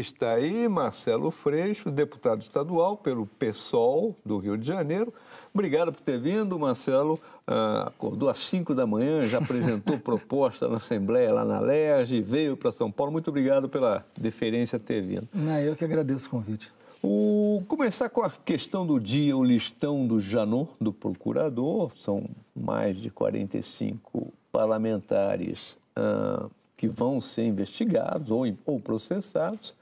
Está aí Marcelo Freixo, deputado estadual pelo PSOL do Rio de Janeiro. Obrigado por ter vindo, Marcelo. Ah, acordou às 5 da manhã, já apresentou proposta na Assembleia, lá na LERJ, veio para São Paulo. Muito obrigado pela deferência ter vindo. Não, eu que agradeço o convite. O, começar com a questão do dia, o listão do Janot, do procurador, são mais de 45 parlamentares ah, que vão ser investigados ou, ou processados.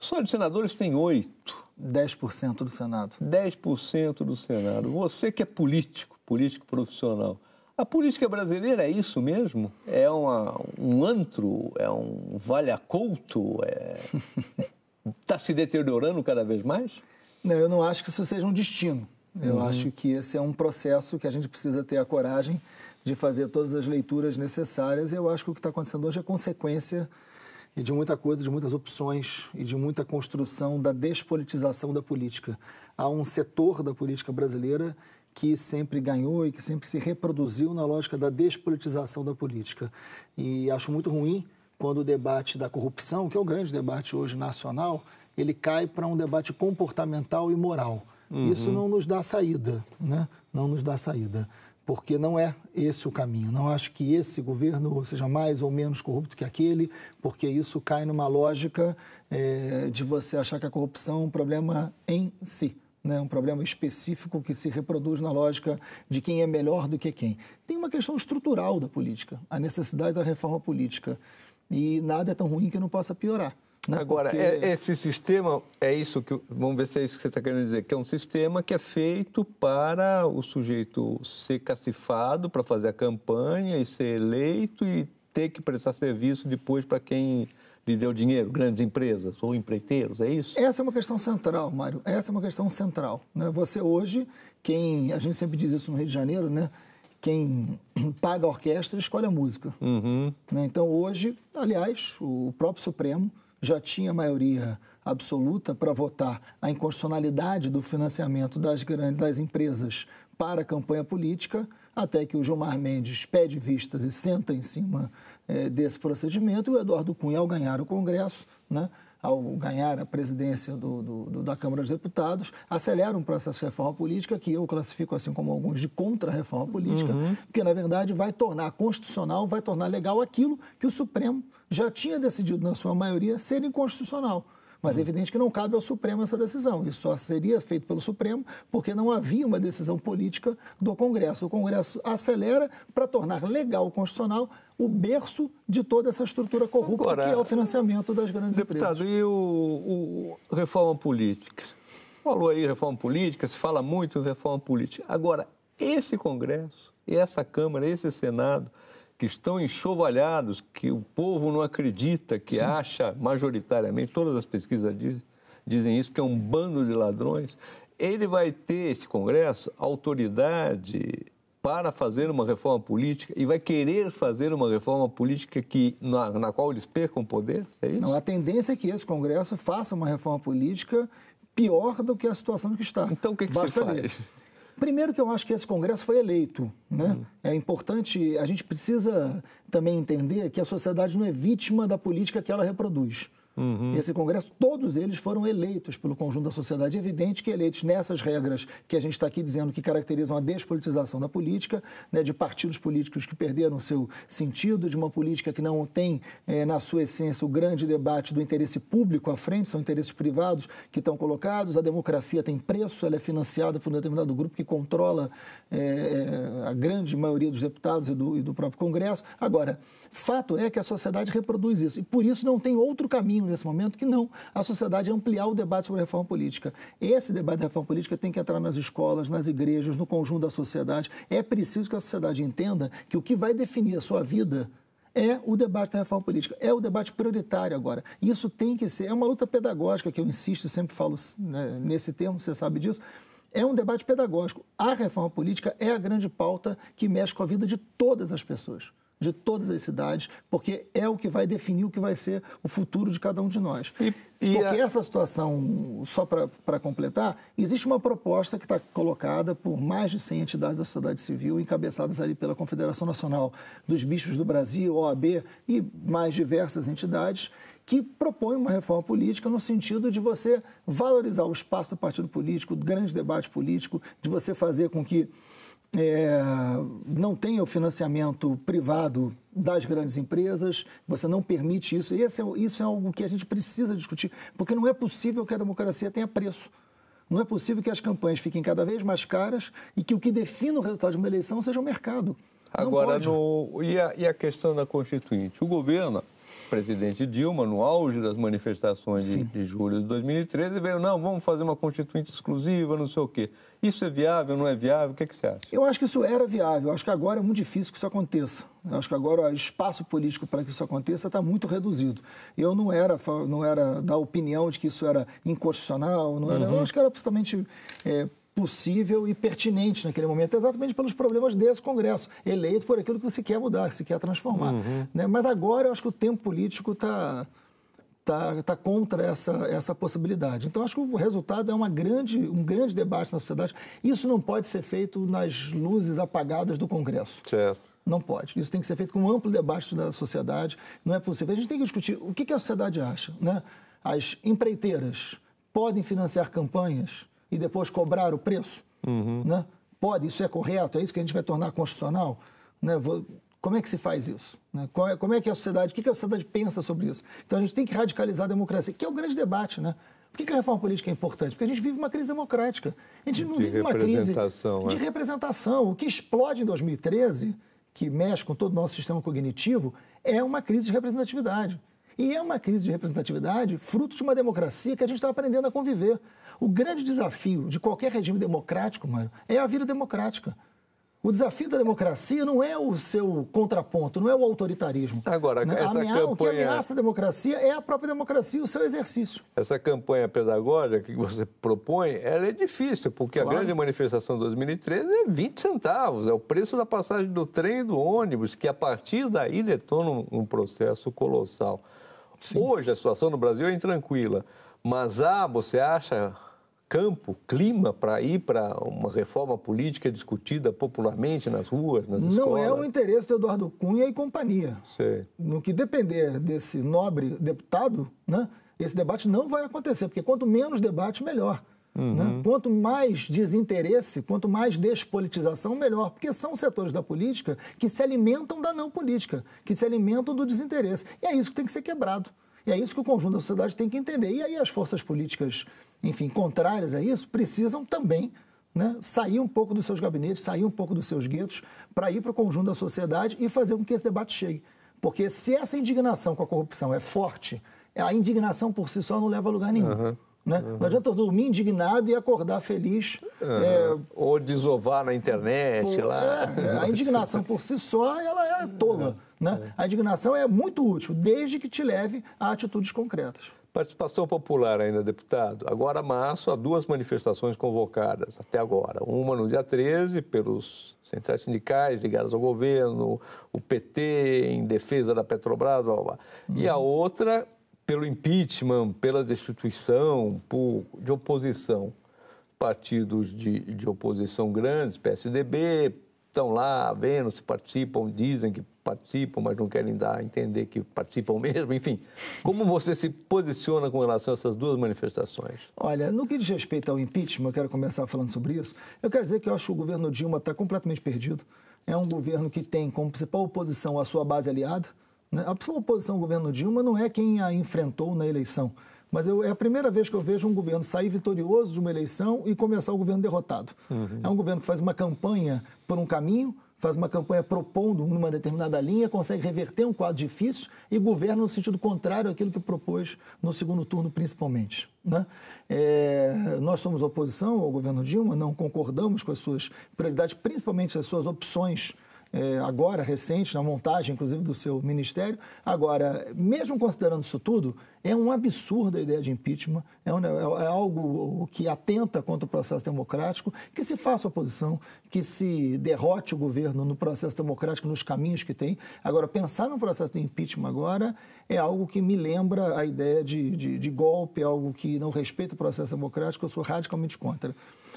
Só de senadores tem oito. 10% do Senado. 10% do Senado. Você que é político, político profissional, a política brasileira é isso mesmo? É uma, um antro? É um valha-culto? Está é... Tá se deteriorando cada vez mais? Não, eu não acho que isso seja um destino. Eu uhum. acho que esse é um processo que a gente precisa ter a coragem de fazer todas as leituras necessárias. E eu acho que o que está acontecendo hoje é consequência e de muita coisa, de muitas opções e de muita construção da despolitização da política. Há um setor da política brasileira que sempre ganhou e que sempre se reproduziu na lógica da despolitização da política. E acho muito ruim quando o debate da corrupção, que é o grande debate hoje nacional, ele cai para um debate comportamental e moral. Uhum. Isso não nos dá saída, né? Não nos dá saída porque não é esse o caminho. Não acho que esse governo seja mais ou menos corrupto que aquele, porque isso cai numa lógica é, de você achar que a corrupção é um problema em si. Né, um problema específico que se reproduz na lógica de quem é melhor do que quem. Tem uma questão estrutural da política, a necessidade da reforma política. E nada é tão ruim que não possa piorar. Né? Agora, Porque... é, esse sistema, é isso que. Vamos ver se é isso que você está querendo dizer, que é um sistema que é feito para o sujeito ser cacifado, para fazer a campanha e ser eleito e ter que prestar serviço depois para quem lhe deu dinheiro, grandes empresas ou empreiteiros, é isso? Essa é uma questão central, Mário. Essa é uma questão central. Né? Você hoje, quem. A gente sempre diz isso no Rio de Janeiro, né? Quem paga a orquestra escolhe a música. Uhum. Né? Então, hoje, aliás, o próprio Supremo já tinha maioria absoluta para votar a inconstitucionalidade do financiamento das grandes das empresas para a campanha política, até que o Gilmar Mendes pede vistas e senta em cima é, desse procedimento, e o Eduardo Cunha, ao ganhar o Congresso, né, ao ganhar a presidência do, do, do, da Câmara dos Deputados, acelera um processo de reforma política que eu classifico, assim como alguns, de contra-reforma política, uhum. porque, na verdade, vai tornar constitucional, vai tornar legal aquilo que o Supremo já tinha decidido, na sua maioria, ser inconstitucional mas é evidente que não cabe ao Supremo essa decisão. Isso só seria feito pelo Supremo porque não havia uma decisão política do Congresso. O Congresso acelera para tornar legal constitucional o berço de toda essa estrutura corrupta Agora, que é o financiamento das grandes deputado, empresas. Deputado, e o, o reforma política? Falou aí reforma política, se fala muito em reforma política. Agora, esse Congresso, essa Câmara, esse Senado, que estão enxovalhados, que o povo não acredita, que Sim. acha majoritariamente, todas as pesquisas dizem, dizem isso, que é um bando de ladrões, ele vai ter, esse Congresso, autoridade para fazer uma reforma política e vai querer fazer uma reforma política que, na, na qual eles percam o poder? É isso? Não, a tendência é que esse Congresso faça uma reforma política pior do que a situação que está. Então, o que, que Basta se faz? Primeiro que eu acho que esse Congresso foi eleito, né? Uhum. É importante, a gente precisa também entender que a sociedade não é vítima da política que ela reproduz. Uhum. Esse Congresso, todos eles foram eleitos pelo conjunto da sociedade. É evidente que eleitos nessas regras que a gente está aqui dizendo que caracterizam a despolitização da política, né, de partidos políticos que perderam seu sentido, de uma política que não tem é, na sua essência o grande debate do interesse público à frente, são interesses privados que estão colocados. A democracia tem preço, ela é financiada por um determinado grupo que controla é, é a grande maioria dos deputados e do, e do próprio Congresso. Agora, Fato é que a sociedade reproduz isso. E por isso não tem outro caminho nesse momento que não a sociedade ampliar o debate sobre a reforma política. Esse debate da reforma política tem que entrar nas escolas, nas igrejas, no conjunto da sociedade. É preciso que a sociedade entenda que o que vai definir a sua vida é o debate da reforma política, é o debate prioritário agora. Isso tem que ser, é uma luta pedagógica que eu insisto, sempre falo né, nesse termo, você sabe disso. É um debate pedagógico. A reforma política é a grande pauta que mexe com a vida de todas as pessoas de todas as cidades, porque é o que vai definir o que vai ser o futuro de cada um de nós. E, e porque a... essa situação, só para completar, existe uma proposta que está colocada por mais de 100 entidades da sociedade civil, encabeçadas ali pela Confederação Nacional dos Bispos do Brasil, OAB e mais diversas entidades, que propõe uma reforma política no sentido de você valorizar o espaço do partido político, do grande debate político, de você fazer com que é, não tenha o financiamento privado das grandes empresas, você não permite isso. Esse é, isso é algo que a gente precisa discutir, porque não é possível que a democracia tenha preço. Não é possível que as campanhas fiquem cada vez mais caras e que o que defina o resultado de uma eleição seja o mercado. Agora, no, e, a, e a questão da Constituinte? O governo presidente Dilma, no auge das manifestações de, de, julho de 2013, veio, não, vamos fazer uma constituinte exclusiva, não sei o quê. Isso é viável, não é viável? O que, é que você acha? Eu acho que isso era viável. Eu acho que agora é muito difícil que isso aconteça. Eu acho que agora o espaço político para que isso aconteça está muito reduzido. Eu não era, não era da opinião de que isso era inconstitucional, não era, uhum. eu acho que era absolutamente é, possível e pertinente naquele momento, exatamente pelos problemas desse Congresso, eleito por aquilo que você quer mudar, que se quer transformar. Uhum. Né? Mas agora eu acho que o tempo político está tá, tá contra essa, essa possibilidade. Então acho que o resultado é uma grande, um grande debate na sociedade. Isso não pode ser feito nas luzes apagadas do Congresso. Certo. Não pode. Isso tem que ser feito com um amplo debate da sociedade. Não é possível. A gente tem que discutir o que, que a sociedade acha. Né? As empreiteiras podem financiar campanhas? e depois cobrar o preço? Uhum. Né? Pode, isso é correto, é isso que a gente vai tornar constitucional? Né? Vou, como é que se faz isso? Né? É, como é que a sociedade, o que, que a sociedade pensa sobre isso? Então a gente tem que radicalizar a democracia, que é o um grande debate, né? Por que, que a reforma política é importante? Porque a gente vive uma crise democrática. A gente não de vive uma crise de é. representação. O que explode em 2013, que mexe com todo o nosso sistema cognitivo, é uma crise de representatividade. E é uma crise de representatividade fruto de uma democracia que a gente está aprendendo a conviver. O grande desafio de qualquer regime democrático, mano, é a vida democrática. O desafio da democracia não é o seu contraponto, não é o autoritarismo. Agora, né? essa Ameaça, campanha... O que ameaça a democracia é a própria democracia, o seu exercício. Essa campanha pedagógica que você propõe, ela é difícil, porque claro. a grande manifestação de 2013 é 20 centavos, é o preço da passagem do trem e do ônibus, que a partir daí detona um processo colossal. Sim. Hoje a situação no Brasil é intranquila, mas há, você acha, campo, clima para ir para uma reforma política discutida popularmente nas ruas, nas Não escolas? Não é o interesse do Eduardo Cunha e companhia. Sim. No que depender desse nobre deputado, né? esse debate não vai acontecer, porque quanto menos debate, melhor. Né? Uhum. Né? Quanto mais desinteresse, quanto mais despolitização, melhor, porque são setores da política que se alimentam da não política, que se alimentam do desinteresse. E é isso que tem que ser quebrado. E é isso que o conjunto da sociedade tem que entender. E aí as forças políticas, enfim, contrárias a isso, precisam também né, sair um pouco dos seus gabinetes, sair um pouco dos seus guetos, para ir para o conjunto da sociedade e fazer com que esse debate chegue. Porque se essa indignação com a corrupção é forte, a indignação por si só não leva a lugar nenhum. Uhum. Né? Uhum. Não adianta eu dormir indignado e acordar feliz. Uhum. É... Ou desovar na internet lá. É, a indignação por si só ela é tola. É. Né? A indignação é muito útil, desde que te leve a atitudes concretas. Participação popular ainda, deputado. Agora, março, há duas manifestações convocadas até agora. Uma no dia 13, pelos centrais sindicais ligados ao governo, o PT em defesa da Petrobras, blá, blá. Uhum. e a uhum. outra pelo impeachment, pela destituição, por, de oposição. Partidos de, de oposição grandes, PSDB, estão lá vendo se participam, dizem que participam, mas não querem dar a entender que participam mesmo. Enfim, como você se posiciona com relação a essas duas manifestações? Olha, no que diz respeito ao impeachment, eu quero começar falando sobre isso. Eu quero dizer que eu acho que o governo Dilma está completamente perdido. É um governo que tem como principal oposição a sua base aliada né? A oposição ao governo Dilma não é quem a enfrentou na eleição, mas eu, é a primeira vez que eu vejo um governo sair vitorioso de uma eleição e começar o governo derrotado. Uhum. É um governo que faz uma campanha por um caminho, faz uma campanha propondo uma determinada linha, consegue reverter um quadro difícil e governa no sentido contrário àquilo que propôs no segundo turno, principalmente. Né? É, nós somos oposição ao governo Dilma, não concordamos com as suas prioridades, principalmente as suas opções é, agora recente, na montagem, inclusive, do seu ministério. Agora, mesmo considerando isso tudo, é um absurdo a ideia de impeachment é é, é, é algo que atenta contra o processo democrático, que se faça oposição, que se derrote o governo no processo democrático, nos caminhos que tem. Agora, pensar no processo de impeachment agora é algo que me lembra a ideia de, de, de golpe, algo que não respeita o processo democrático, eu sou radicalmente contra.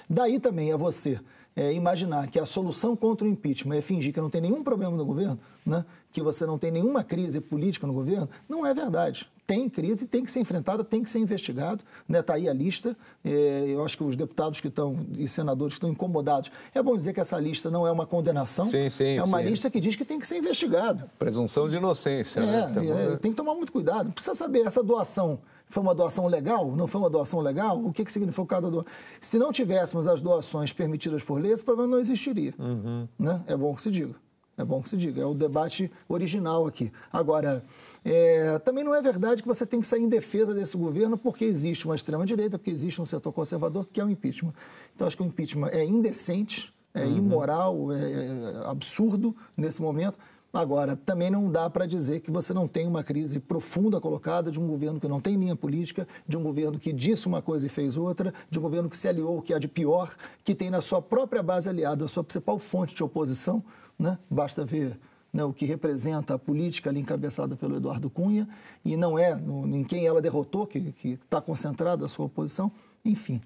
Daí também é você é, imaginar que a solução contra o impeachment é fingir que não tem nenhum problema no governo, né? que você não tem nenhuma crise política no governo, não é verdade tem crise, tem que ser enfrentada, tem que ser investigado. Está né? Tá aí a lista. É, eu acho que os deputados que estão e senadores que estão incomodados. É bom dizer que essa lista não é uma condenação. Sim, sim, é uma sim. lista que diz que tem que ser investigado. Presunção de inocência. É, né? é, tem que tomar muito cuidado. Precisa saber essa doação. Foi uma doação legal? Não foi uma doação legal? O que, que significou cada doação? Se não tivéssemos as doações permitidas por lei, esse problema não existiria. Uhum. Né? É bom que se diga. É bom que se diga. É o debate original aqui. Agora, é, também não é verdade que você tem que sair em defesa desse governo porque existe uma extrema-direita, porque existe um setor conservador que é o impeachment. Então, acho que o impeachment é indecente, é uhum. imoral, é, é absurdo nesse momento. Agora, também não dá para dizer que você não tem uma crise profunda colocada de um governo que não tem linha política, de um governo que disse uma coisa e fez outra, de um governo que se aliou o que há é de pior, que tem na sua própria base aliada a sua principal fonte de oposição. Né? Basta ver né, o que representa a política ali encabeçada pelo Eduardo Cunha, e não é no, em quem ela derrotou, que está concentrada a sua oposição. Enfim,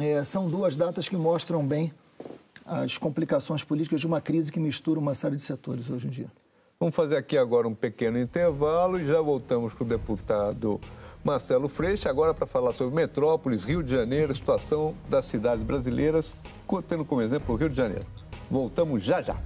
é, são duas datas que mostram bem as complicações políticas de uma crise que mistura uma série de setores hoje em dia. Vamos fazer aqui agora um pequeno intervalo e já voltamos com o deputado Marcelo Freixo, agora para falar sobre metrópolis, Rio de Janeiro, situação das cidades brasileiras, tendo como exemplo o Rio de Janeiro. Voltamos já já.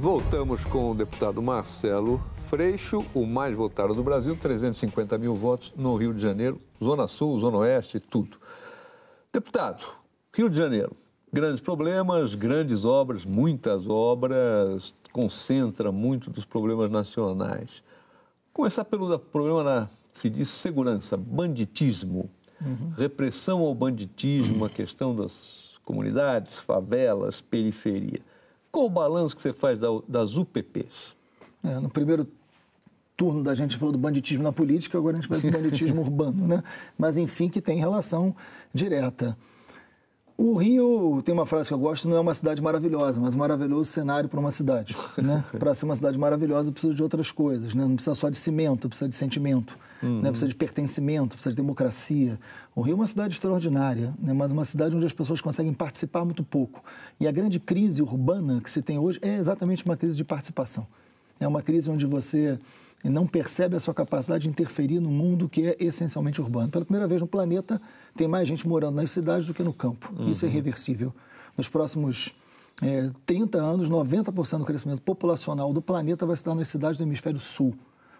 Voltamos com o deputado Marcelo Freixo, o mais votado do Brasil, 350 mil votos no Rio de Janeiro, Zona Sul, Zona Oeste, tudo. Deputado, Rio de Janeiro, grandes problemas, grandes obras, muitas obras, concentra muito dos problemas nacionais. Começar pelo problema na, se diz, segurança, banditismo, uhum. repressão ao banditismo, a questão das comunidades, favelas, periferia. Qual o balanço que você faz das UPPs? É, no primeiro turno da gente falou do banditismo na política, agora a gente vai do banditismo urbano, né? Mas enfim, que tem relação direta. O Rio, tem uma frase que eu gosto, não é uma cidade maravilhosa, mas um maravilhoso cenário para uma cidade. Né? para ser uma cidade maravilhosa, precisa de outras coisas. Né? Não precisa só de cimento, precisa de sentimento, né? uhum. né? precisa de pertencimento, precisa de democracia. O Rio é uma cidade extraordinária, né? mas uma cidade onde as pessoas conseguem participar muito pouco. E a grande crise urbana que se tem hoje é exatamente uma crise de participação. É uma crise onde você não percebe a sua capacidade de interferir no mundo que é essencialmente urbano. Pela primeira vez no planeta, tem mais gente morando nas cidades do que no campo. Uhum. Isso é uhum. irreversível. Nos próximos é, 30 anos, 90% do crescimento populacional do planeta vai se dar nas cidades do hemisfério sul.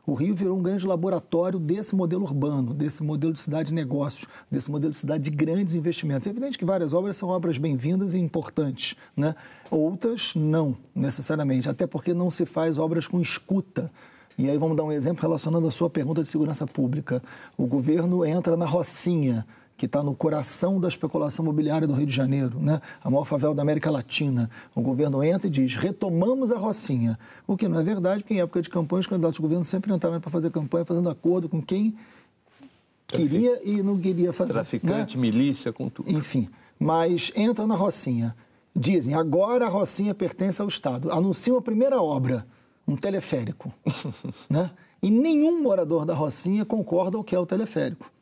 O Rio virou um grande laboratório desse modelo urbano, desse modelo de cidade de negócios, desse modelo de cidade de grandes investimentos. É evidente que várias obras são obras bem-vindas e importantes, né? outras não, necessariamente, até porque não se faz obras com escuta. E aí vamos dar um exemplo relacionando a sua pergunta de segurança pública. O governo entra na Rocinha, que está no coração da especulação imobiliária do Rio de Janeiro, né? a maior favela da América Latina. O governo entra e diz: retomamos a Rocinha. O que não é verdade, porque em época de campanha, os candidatos do governo sempre entraram para fazer campanha fazendo acordo com quem queria e não queria fazer. Traficante, né? milícia, com tudo. Enfim, mas entra na Rocinha. Dizem: agora a Rocinha pertence ao Estado. Anunciam a primeira obra, um teleférico. né? E nenhum morador da Rocinha concorda o que é o teleférico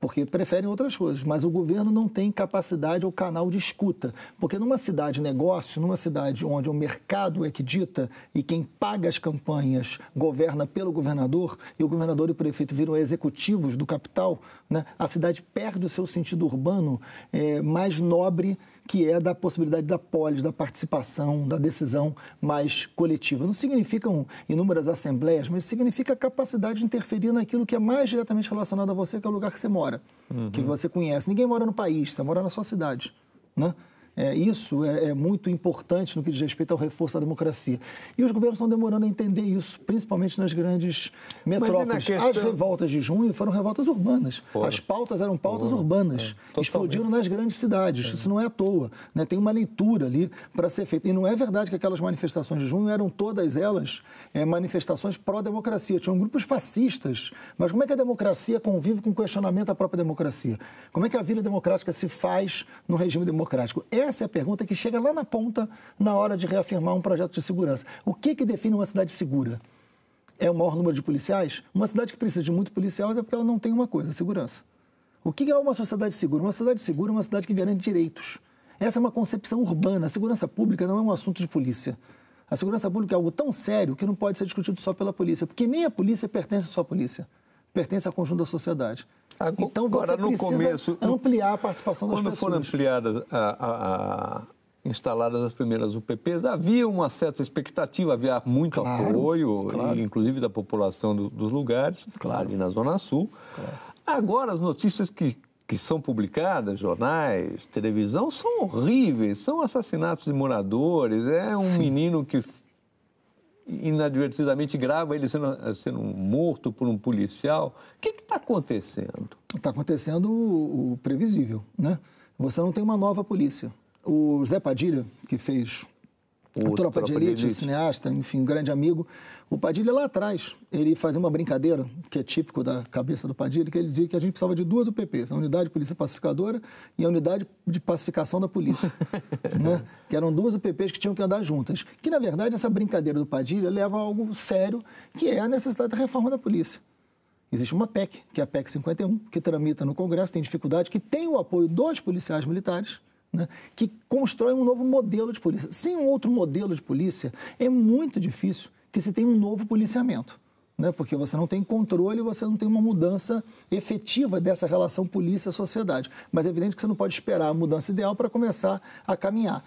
porque preferem outras coisas, mas o governo não tem capacidade ou canal de escuta. Porque numa cidade negócio, numa cidade onde o mercado é que dita e quem paga as campanhas governa pelo governador, e o governador e o prefeito viram executivos do capital, né, a cidade perde o seu sentido urbano é, mais nobre que é da possibilidade da polis, da participação, da decisão mais coletiva. Não significam inúmeras assembleias, mas significa a capacidade de interferir naquilo que é mais diretamente relacionado a você, que é o lugar que você mora, uhum. que você conhece. Ninguém mora no país, você mora na sua cidade. Né? É, isso é, é, muito importante no que diz respeito ao reforço da democracia. E os governos estão demorando a entender isso, principalmente nas grandes metrópoles. Questão... As revoltas de junho foram revoltas urbanas. Porra. As pautas eram pautas Porra. urbanas. É. Explodiram nas grandes cidades. É. Isso não é à toa. Né? Tem uma leitura ali para ser feita. E não é verdade que aquelas manifestações de junho eram todas elas é, manifestações pró-democracia. Tinham grupos fascistas. Mas como é que a democracia convive com o questionamento à própria democracia? Como é que a vida democrática se faz no regime democrático? É essa é a pergunta que chega lá na ponta na hora de reafirmar um projeto de segurança. O que, que define uma cidade segura? É o maior número de policiais? Uma cidade que precisa de muito policiais é porque ela não tem uma coisa, a segurança. O que é uma sociedade segura? Uma sociedade segura é uma cidade que garante direitos. Essa é uma concepção urbana. A segurança pública não é um assunto de polícia. A segurança pública é algo tão sério que não pode ser discutido só pela polícia, porque nem a polícia pertence só à polícia, pertence ao conjunto da sociedade. Então, Agora, no começo, ampliar a participação das quando pessoas. Quando foram ampliadas, a, a, a, instaladas as primeiras UPPs, havia uma certa expectativa, havia muito claro, apoio, claro. inclusive da população do, dos lugares, claro, ali na Zona Sul. Claro. Agora, as notícias que, que são publicadas, jornais, televisão, são horríveis, são assassinatos de moradores, é um Sim. menino que inadvertidamente grava ele sendo, sendo morto por um policial. O que está acontecendo? Está acontecendo o, o, previsível, né? Você não tem uma nova polícia. O Zé Padilha, que fez o, é o Tropa, Tropa de, elite, de Elite, cineasta, enfim, um grande amigo. O Padilha lá atrás, ele fazia uma brincadeira, que é típico da cabeça do Padilha, que ele dizia que a gente precisava de duas UPPs, a Unidade de Polícia Pacificadora e a Unidade de Pacificação da Polícia. né? Que eram duas UPPs que tinham que andar juntas. Que, na verdade, essa brincadeira do Padilha leva a algo sério, que é a necessidade da reforma da polícia. Existe uma PEC, que é a PEC 51, que tramita no Congresso, tem dificuldade, que tem o apoio dos policiais militares, né, que constrói um novo modelo de polícia. Sem um outro modelo de polícia, é muito difícil que se tenha um novo policiamento. Né, porque você não tem controle, você não tem uma mudança efetiva dessa relação polícia-sociedade. Mas é evidente que você não pode esperar a mudança ideal para começar a caminhar.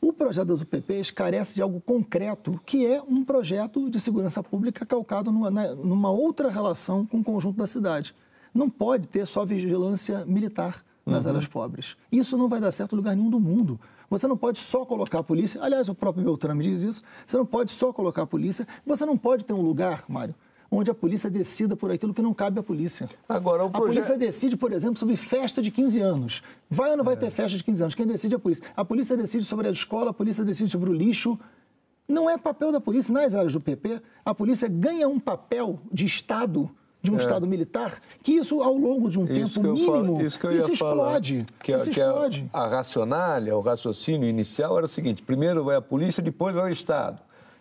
O projeto das UPPs carece de algo concreto, que é um projeto de segurança pública calcado numa, né, numa outra relação com o conjunto da cidade. Não pode ter só vigilância militar nas uhum. áreas pobres. Isso não vai dar certo em lugar nenhum do mundo. Você não pode só colocar a polícia, aliás, o próprio Beltrame diz isso, você não pode só colocar a polícia, você não pode ter um lugar, Mário, onde a polícia decida por aquilo que não cabe à polícia. Agora, o projeto... A polícia decide, por exemplo, sobre festa de 15 anos. Vai ou não vai é. ter festa de 15 anos? Quem decide é a polícia. A polícia decide sobre a escola, a polícia decide sobre o lixo. Não é papel da polícia. Nas áreas do PP, a polícia ganha um papel de Estado de um é. Estado militar, que isso ao longo de um isso tempo mínimo, falo, isso, isso explode. que, é- isso que é explode. A, a racionalha, o raciocínio inicial era o seguinte: primeiro vai a polícia, depois vai o Estado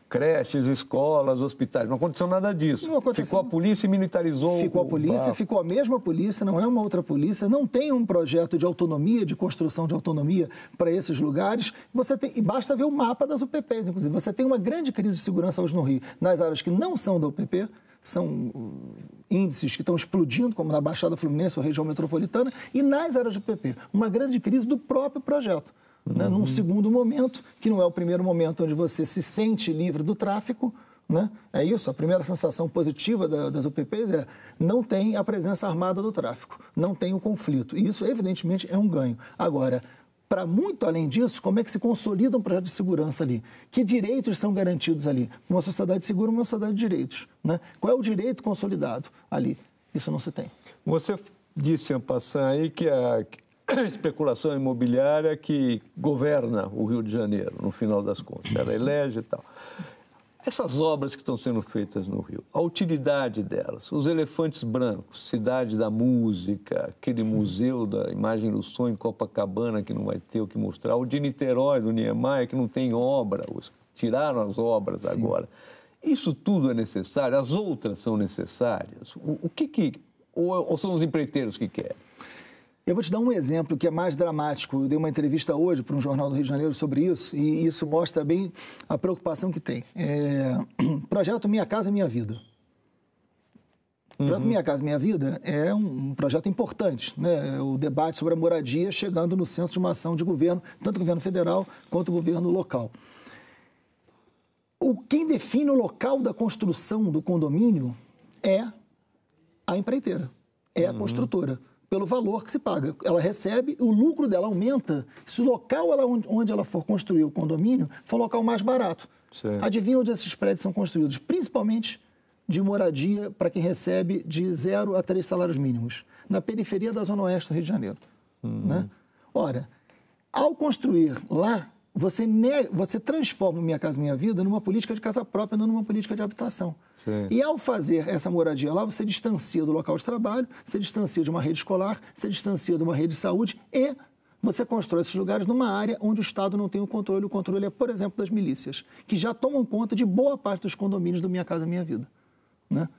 creches, escolas, hospitais. Não aconteceu nada disso. Aconteceu. Ficou a polícia e militarizou. Ficou a polícia, o... ficou a mesma polícia, não é uma outra polícia. Não tem um projeto de autonomia, de construção de autonomia para esses lugares. Você tem, e basta ver o mapa das UPPs, inclusive. Você tem uma grande crise de segurança hoje no Rio, nas áreas que não são da UPP são uh, índices que estão explodindo, como na Baixada Fluminense ou região metropolitana, e nas áreas de PP. Uma grande crise do próprio projeto. Uhum. Né? Num uhum. segundo momento, que não é o primeiro momento onde você se sente livre do tráfico, né? É isso, a primeira sensação positiva da, das UPPs é não tem a presença armada do tráfico, não tem o conflito. E isso, evidentemente, é um ganho. Agora, para muito além disso, como é que se consolida um projeto de segurança ali? Que direitos são garantidos ali? Uma sociedade segura, uma sociedade de direitos. Né? Qual é o direito consolidado ali? Isso não se tem. Você disse, Ampassan, aí que a especulação imobiliária que governa o Rio de Janeiro, no final das contas, ela elege e tal. Essas obras que estão sendo feitas no Rio, a utilidade delas, os elefantes brancos, Cidade da Música, aquele museu da imagem do som em Copacabana que não vai ter o que mostrar, o de Niterói, do Niemeyer, que não tem obra, tiraram as obras Sim. agora. Isso tudo é necessário, as outras são necessárias. O, o que que... Ou, ou são os empreiteiros que querem? Eu vou te dar um exemplo que é mais dramático. Eu dei uma entrevista hoje para um jornal do Rio de Janeiro sobre isso e isso mostra bem a preocupação que tem. É... Projeto Minha Casa Minha Vida. O projeto uhum. Minha Casa Minha Vida é um projeto importante. Né? O debate sobre a moradia chegando no centro de uma ação de governo, tanto o governo federal quanto o governo local. O, quem define o local da construção do condomínio é a empreiteira, é a uhum. construtora pelo valor que se paga. Ela recebe, o lucro dela aumenta. Se o local ela, onde ela for construir o condomínio for o local mais barato. Certo. Adivinha onde esses prédios são construídos? Principalmente de moradia para quem recebe de zero a três salários mínimos, na periferia da Zona Oeste do Rio de Janeiro. Uhum. Né? Ora, ao construir lá, você, nega, você transforma Minha Casa Minha Vida numa política de casa própria, não numa política de habitação. Sim. E ao fazer essa moradia lá, você distancia do local de trabalho, você distancia de uma rede escolar, você distancia de uma rede de saúde e você constrói esses lugares numa área onde o Estado não tem o controle. O controle é, por exemplo, das milícias, que já tomam conta de boa parte dos condomínios do Minha Casa Minha Vida. Né?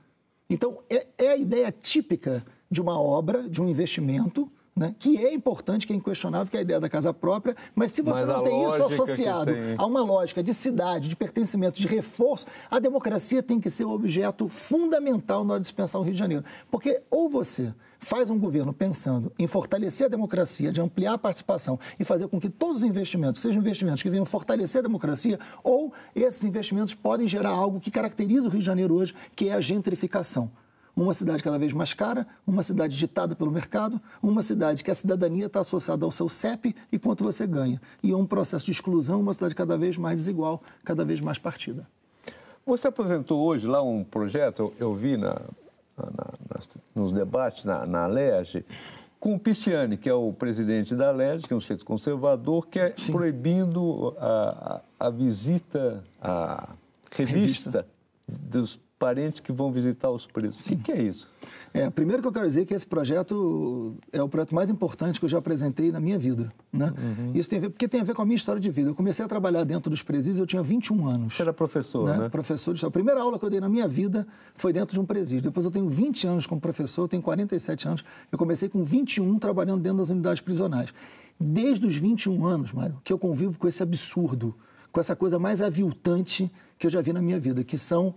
Então, é, é a ideia típica de uma obra, de um investimento, né? que é importante, que é inquestionável, que é a ideia da casa própria, mas se você mas não tem isso associado tem... a uma lógica de cidade, de pertencimento, de reforço, a democracia tem que ser o um objeto fundamental na hora de dispensar o Rio de Janeiro. Porque ou você faz um governo pensando em fortalecer a democracia, de ampliar a participação e fazer com que todos os investimentos sejam investimentos que venham fortalecer a democracia, ou esses investimentos podem gerar algo que caracteriza o Rio de Janeiro hoje, que é a gentrificação uma cidade cada vez mais cara, uma cidade ditada pelo mercado, uma cidade que a cidadania está associada ao seu CEP e quanto você ganha. E é um processo de exclusão, uma cidade cada vez mais desigual, cada vez mais partida. Você apresentou hoje lá um projeto, eu vi na, na, nos debates na, na com o Pisciani, que é o presidente da LERJ, que é um centro conservador, que é Sim. proibindo a, a, a visita, a revista, revista. dos parentes que vão visitar os presos. Sim. O que é isso? É, primeiro que eu quero dizer que esse projeto é o projeto mais importante que eu já apresentei na minha vida. Né? Uhum. Isso tem a ver, porque tem a ver com a minha história de vida. Eu comecei a trabalhar dentro dos presídios, eu tinha 21 anos. Você era professor, né? né? Professor de história. A primeira aula que eu dei na minha vida foi dentro de um presídio. Depois eu tenho 20 anos como professor, eu tenho 47 anos. Eu comecei com 21 trabalhando dentro das unidades prisionais. Desde os 21 anos, Mário, que eu convivo com esse absurdo, com essa coisa mais aviltante que eu já vi na minha vida, que são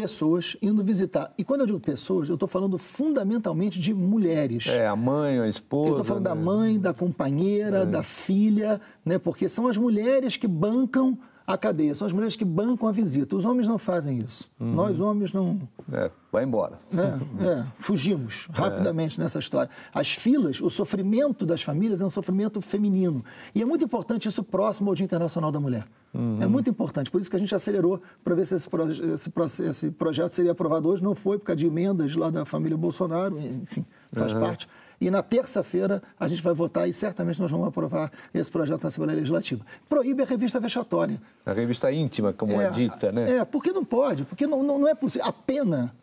pessoas indo visitar. E quando eu digo pessoas, eu estou falando fundamentalmente de mulheres. É, a mãe, a esposa. Eu estou falando né? da mãe, da companheira, é. da filha, né? porque são as mulheres que bancam à cadeia. São as mulheres que bancam a visita. Os homens não fazem isso. Uhum. Nós, homens, não. É, vai embora. É, é, fugimos é. rapidamente nessa história. As filas, o sofrimento das famílias é um sofrimento feminino. E é muito importante isso próximo ao Dia Internacional da Mulher. Uhum. É muito importante. Por isso que a gente acelerou para ver se esse, esse, esse projeto seria aprovado hoje. Não foi por causa de emendas lá da família Bolsonaro, enfim, faz uhum. parte e na terça-feira a gente vai votar e certamente nós vamos aprovar esse projeto na Assembleia Legislativa. Proíbe a revista vexatória. A revista íntima, como é, é dita, né? É, porque não pode, porque não, não, não é possível. A pena,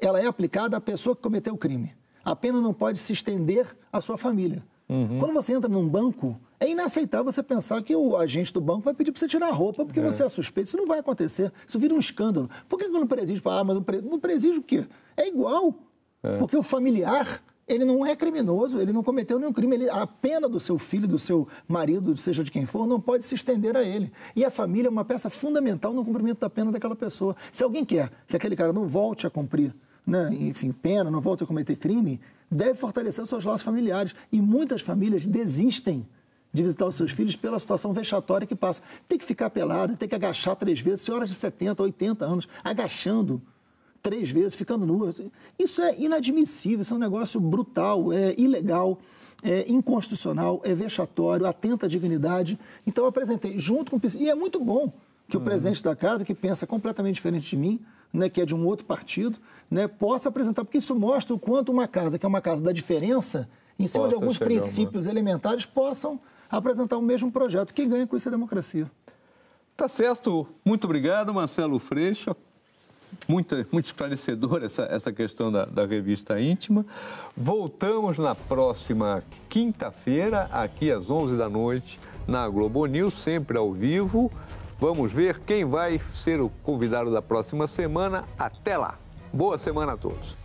ela é aplicada à pessoa que cometeu o crime. A pena não pode se estender à sua família. Uhum. Quando você entra num banco, é inaceitável você pensar que o agente do banco vai pedir para você tirar a roupa porque é. você é suspeito. Isso não vai acontecer. Isso vira um escândalo. Por que no presídio? Ah, mas no presídio, no presídio o quê? É igual. É. Porque o familiar ele não é criminoso, ele não cometeu nenhum crime. Ele, a pena do seu filho, do seu marido, seja de quem for, não pode se estender a ele. E a família é uma peça fundamental no cumprimento da pena daquela pessoa. Se alguém quer que aquele cara não volte a cumprir, né, enfim, pena, não volte a cometer crime, deve fortalecer os seus laços familiares. E muitas famílias desistem de visitar os seus filhos pela situação vexatória que passa. Tem que ficar pelada, tem que agachar três vezes, senhoras de 70, 80 anos, agachando três vezes, ficando nua. Isso é inadmissível, isso é um negócio brutal, é ilegal, é inconstitucional, é vexatório, atenta à dignidade. Então eu apresentei junto com o E é muito bom que o uhum. presidente da casa, que pensa completamente diferente de mim, né, que é de um outro partido, né, possa apresentar, porque isso mostra o quanto uma casa, que é uma casa da diferença, em cima de alguns princípios elementares, possam apresentar o mesmo projeto. Quem ganha com isso é democracia. Tá certo. Muito obrigado, Marcelo Freixo muito, muito esclarecedor essa, essa questão da, da revista íntima. Voltamos na próxima quinta-feira, aqui às 11 da noite, na Globo News, sempre ao vivo. Vamos ver quem vai ser o convidado da próxima semana. Até lá! Boa semana a todos!